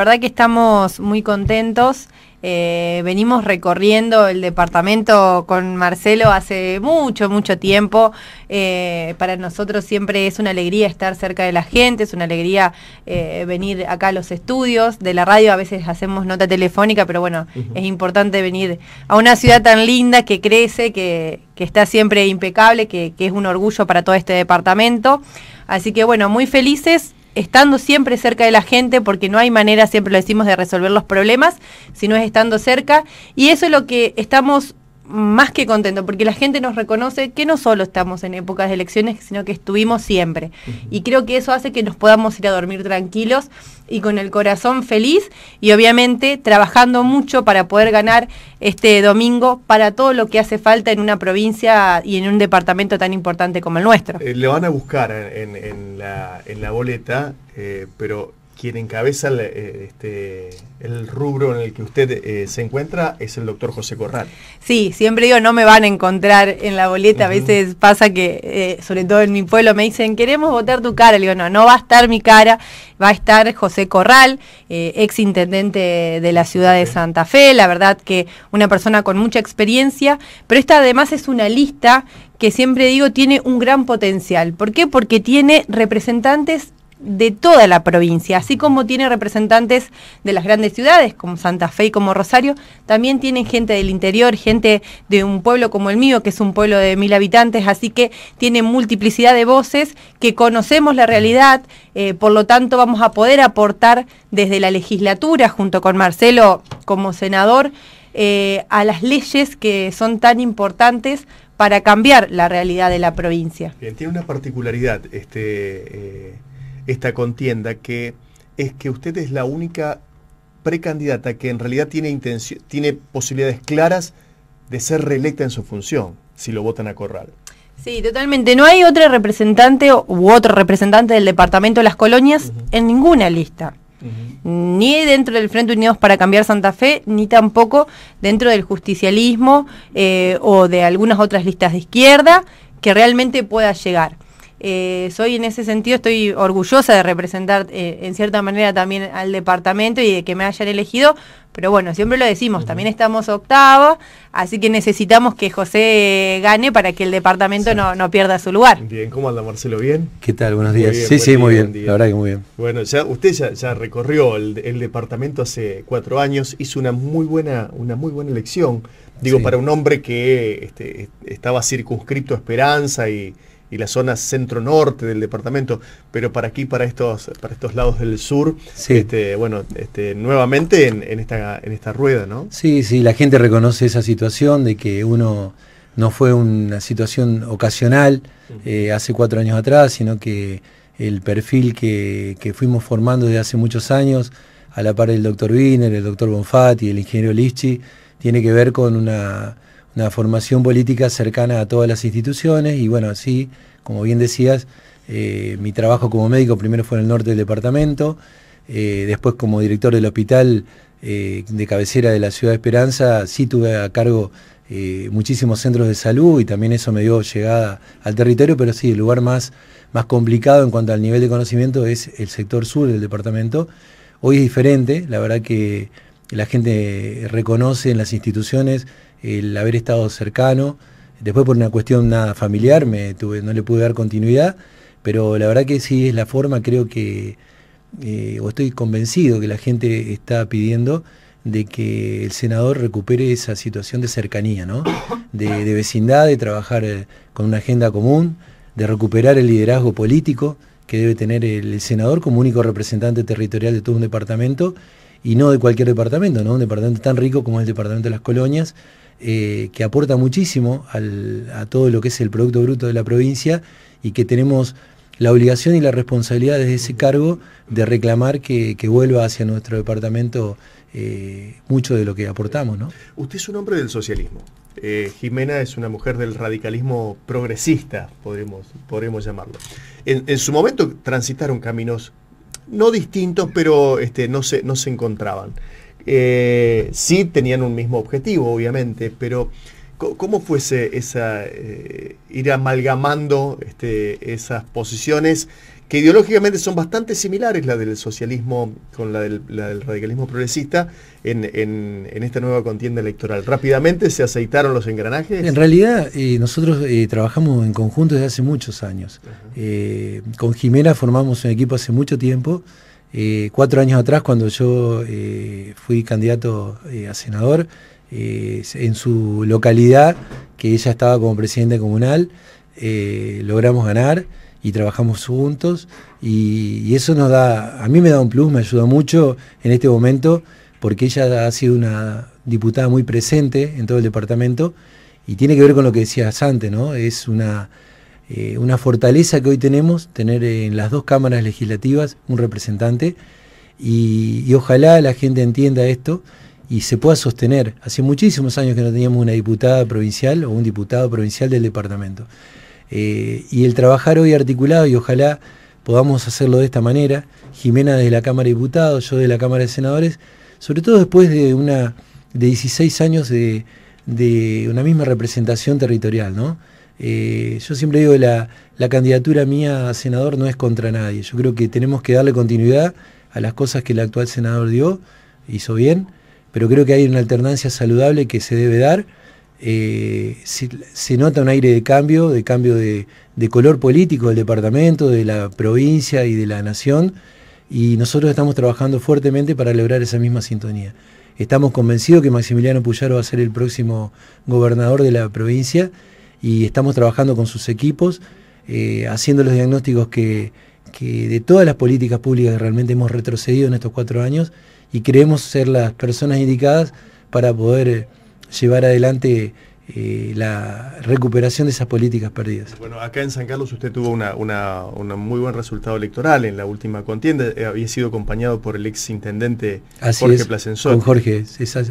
verdad que estamos muy contentos. Eh, venimos recorriendo el departamento con Marcelo hace mucho, mucho tiempo. Eh, para nosotros siempre es una alegría estar cerca de la gente, es una alegría eh, venir acá a los estudios de la radio. A veces hacemos nota telefónica, pero bueno, es importante venir a una ciudad tan linda que crece, que, que está siempre impecable, que, que es un orgullo para todo este departamento. Así que bueno, muy felices estando siempre cerca de la gente, porque no hay manera, siempre lo decimos, de resolver los problemas, sino es estando cerca. Y eso es lo que estamos más que contento, porque la gente nos reconoce que no solo estamos en épocas de elecciones, sino que estuvimos siempre. Y creo que eso hace que nos podamos ir a dormir tranquilos y con el corazón feliz y obviamente trabajando mucho para poder ganar este domingo para todo lo que hace falta en una provincia y en un departamento tan importante como el nuestro. Eh, le van a buscar en, la, boleta, eh, pero quien encabeza eh, este, el, rubro en el que usted eh, se encuentra es el doctor José Corral. Sí, siempre digo, no me van a encontrar en la boleta. A veces pasa que, eh, sobre todo en mi pueblo, me dicen, queremos votar tu cara. Le digo, no, no va a estar mi cara, va a estar José Corral, ex intendente de la ciudad de Santa Fe. La verdad que una persona con mucha experiencia, pero esta además es una lista que siempre digo tiene un gran potencial. ¿Por qué? Porque tiene representantes de toda la provincia, así como tiene representantes de las grandes ciudades como Santa Fe y como Rosario, también tienen gente del interior, gente de un pueblo como el mío, que es un pueblo de mil habitantes, así que tiene multiplicidad de voces que conocemos la realidad, eh, por lo tanto vamos a poder aportar desde la legislatura, junto con Marcelo como senador, eh, a las leyes que son tan importantes para cambiar la realidad de la provincia. Bien, tiene una particularidad, este... Eh, esta contienda, que es que usted es la única precandidata que en realidad tiene, intención, tiene posibilidades claras de ser reelecta en su función, si lo votan a Corral. Sí, totalmente. No hay otra representante u otro representante del Departamento de las Colonias en ninguna lista. Ni dentro del Frente Unidos para Cambiar Santa Fe, ni tampoco dentro del justicialismo eh, o de algunas otras listas de izquierda que realmente pueda llegar. Eh, soy en ese sentido, estoy orgullosa de representar eh, en cierta manera también al departamento y de que me hayan elegido, pero bueno, siempre lo decimos, también estamos octava, así que necesitamos que José gane para que el departamento no, pierda su lugar. Bien, ¿cómo anda Marcelo? ¿Bien? ¿Qué tal? Buenos días. sí, sí, muy bien, la verdad que muy bien. Bueno, ya usted ya, recorrió el, departamento hace cuatro años, hizo una muy buena, una muy buena elección, digo, para un hombre que este, estaba circunscrito a Esperanza y y la zona centro-norte del departamento, pero para aquí, para estos, para estos lados del sur, este, bueno, este, nuevamente en, esta, en esta rueda, ¿no? Sí, sí, la gente reconoce esa situación de que uno no fue una situación ocasional eh, hace cuatro años atrás, sino que el perfil que, fuimos formando desde hace muchos años, a la par del doctor Wiener, el doctor Bonfatti, el ingeniero Lichi, tiene que ver con una una formación política cercana a todas las instituciones y bueno, así, como bien decías, eh, mi trabajo como médico primero fue en el norte del departamento, eh, después como director del hospital eh, de cabecera de la ciudad de Esperanza, sí tuve a cargo muchísimos centros de salud y también eso me dio llegada al territorio, pero sí, el lugar más, más complicado en cuanto al nivel de conocimiento es el sector sur del departamento. Hoy es diferente, la verdad que la gente reconoce en las instituciones el haber estado cercano. Después por una cuestión nada familiar me tuve, no le pude dar continuidad, pero la verdad que sí es la forma, creo que, eh, o estoy convencido que la gente está pidiendo de que el senador recupere esa situación de cercanía, ¿no? de, vecindad, de trabajar eh, con una agenda común, de recuperar el liderazgo político que debe tener el, senador como único representante territorial de todo un departamento y no de cualquier departamento, ¿no? Un departamento tan rico como es el departamento de las colonias, eh, que aporta muchísimo a todo lo que es el Producto Bruto de la provincia y que tenemos la obligación y la responsabilidad desde ese cargo de reclamar que, vuelva hacia nuestro departamento eh, mucho de lo que aportamos. Usted es un hombre del socialismo. Eh, Jimena es una mujer del radicalismo progresista, podremos, llamarlo. En, su momento transitaron caminos no distintos, pero este, no se encontraban. Eh, sí tenían un mismo objetivo, obviamente, pero ¿cómo fuese esa, eh, ir amalgamando este, esas posiciones que ideológicamente son bastante similares, la del socialismo con la del, radicalismo progresista, en, esta nueva contienda electoral? ¿Rápidamente se aceitaron los engranajes? En realidad, eh, nosotros trabajamos en conjunto desde hace muchos años. con Jimena formamos un equipo hace mucho tiempo eh, cuatro años atrás, cuando yo eh, fui candidato eh, a senador, en su localidad, que ella estaba como presidenta comunal, logramos ganar y trabajamos juntos y, y, eso nos da, a mí me da un plus, me ayuda mucho en este momento porque ella ha sido una diputada muy presente en todo el departamento y tiene que ver con lo que decías antes, ¿no? Es una eh, una fortaleza que hoy tenemos, tener eh, en las dos cámaras legislativas un representante y, ojalá la gente entienda esto y se pueda sostener. Hace muchísimos años que no teníamos una diputada provincial o un diputado provincial del departamento. Eh, y el trabajar hoy articulado y ojalá podamos hacerlo de esta manera, Jimena desde la Cámara de Diputados, yo de la Cámara de Senadores, sobre todo después de una de 16 años de, de una misma representación territorial, ¿no? Eh, yo siempre digo que la, candidatura mía a senador no es contra nadie. Yo creo que tenemos que darle continuidad a las cosas que el actual senador dio, hizo bien, pero creo que hay una alternancia saludable que se debe dar. Eh, se, nota un aire de cambio, de cambio de, de, color político del departamento, de la provincia y de la nación, y nosotros estamos trabajando fuertemente para lograr esa misma sintonía. Estamos convencidos que Maximiliano Puyaro va a ser el próximo gobernador de la provincia y estamos trabajando con sus equipos, eh, haciendo los diagnósticos que, de todas las políticas públicas que realmente hemos retrocedido en estos cuatro años y creemos ser las personas indicadas para poder eh, llevar adelante eh, la recuperación de esas políticas perdidas. Bueno, acá en San Carlos usted tuvo un muy buen resultado electoral en la última contienda, había sido acompañado por el ex intendente así Jorge es, Con Jorge,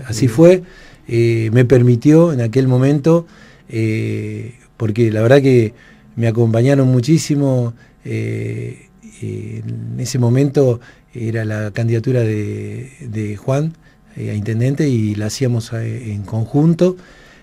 así fue, me permitió en aquel momento eh, porque la verdad que me acompañaron muchísimo. Eh, en ese momento era la candidatura de, Juan eh, a intendente y la hacíamos en conjunto.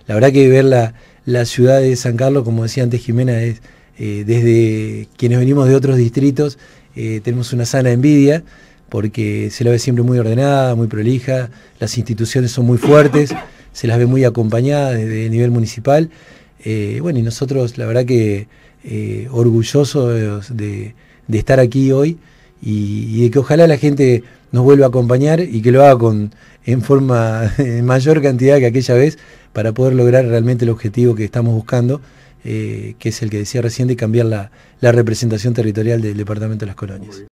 La verdad que ver la, la ciudad de San Carlos, como decía antes Jimena, es desde quienes venimos de otros distritos, tenemos una sana envidia porque se la ve siempre muy ordenada, muy prolija, las instituciones son muy fuertes se las ve muy acompañadas desde el nivel municipal. Eh, bueno, y nosotros, la verdad que eh, orgullosos de, estar aquí hoy y, de que ojalá la gente nos vuelva a acompañar y que lo haga con en forma mayor cantidad que aquella vez para poder lograr realmente el objetivo que estamos buscando, eh, que es el que decía recién de cambiar la representación territorial del Departamento de las Colonias.